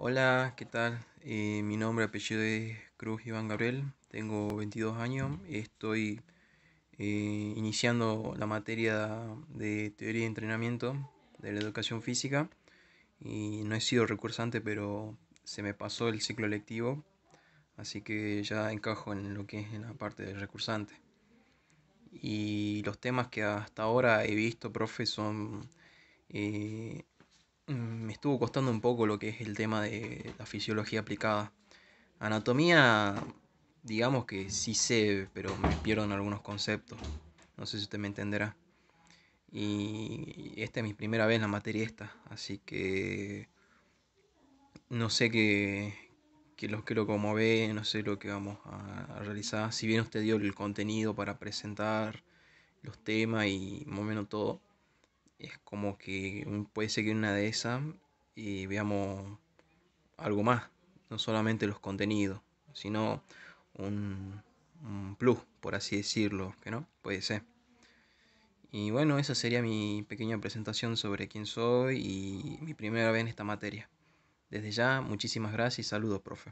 Hola, ¿qué tal? Eh, mi nombre, apellido es Cruz Iván Gabriel, tengo 22 años, estoy eh, iniciando la materia de teoría de entrenamiento de la educación física y no he sido recursante, pero se me pasó el ciclo lectivo, así que ya encajo en lo que es en la parte del recursante. Y los temas que hasta ahora he visto, profe, son... Eh, Mm, me estuvo costando un poco lo que es el tema de la fisiología aplicada. Anatomía, digamos que sí sé, pero me pierdo en algunos conceptos. No sé si usted me entenderá. Y esta es mi primera vez en la materia esta, así que no sé qué, lo que quiero como ve, no sé lo que vamos a, a, realizar. Si bien usted dio el contenido para presentar los temas y más o menos todo, como que puede seguir una de esas y veamos algo más, no solamente los contenidos, sino un, un plus, por así decirlo, que no puede ser. Y bueno, esa sería mi pequeña presentación sobre quién soy y mi primera vez en esta materia. Desde ya, muchísimas gracias y saludos, profe.